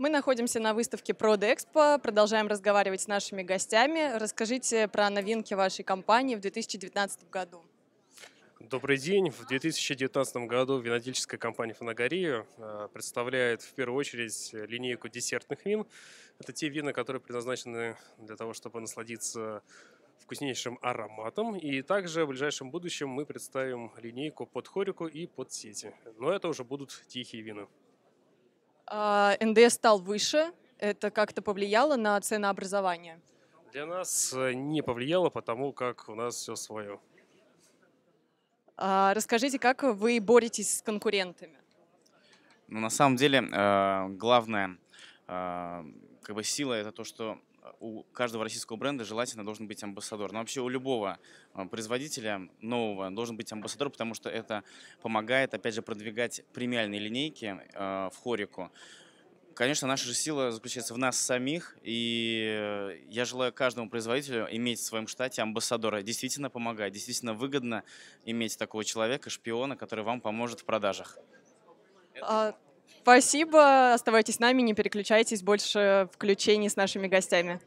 Мы находимся на выставке Prodexpo, продолжаем разговаривать с нашими гостями. Расскажите про новинки вашей компании в 2019 году. Добрый день. В 2019 году винодельческая компания «Фанагория» э, представляет в первую очередь линейку десертных вин. Это те вина, которые предназначены для того, чтобы насладиться вкуснейшим ароматом. И также в ближайшем будущем мы представим линейку под хорику и под сети. Но это уже будут тихие вина. А, НДС стал выше. Это как-то повлияло на ценообразование? Для нас э, не повлияло, потому как у нас все свое. А, расскажите, как вы боретесь с конкурентами? Ну, на самом деле, э, главная, э, как бы сила это то, что у каждого российского бренда желательно должен быть амбассадор. Но ну, вообще у любого а, производителя нового должен быть амбассадор, потому что это помогает, опять же, продвигать премиальные линейки а, в хорику. Конечно, наша же сила заключается в нас самих, и я желаю каждому производителю иметь в своем штате амбассадора. Действительно помогает, действительно выгодно иметь такого человека, шпиона, который вам поможет в продажах. А, Спасибо, оставайтесь с нами, не переключайтесь, больше включений с нашими гостями.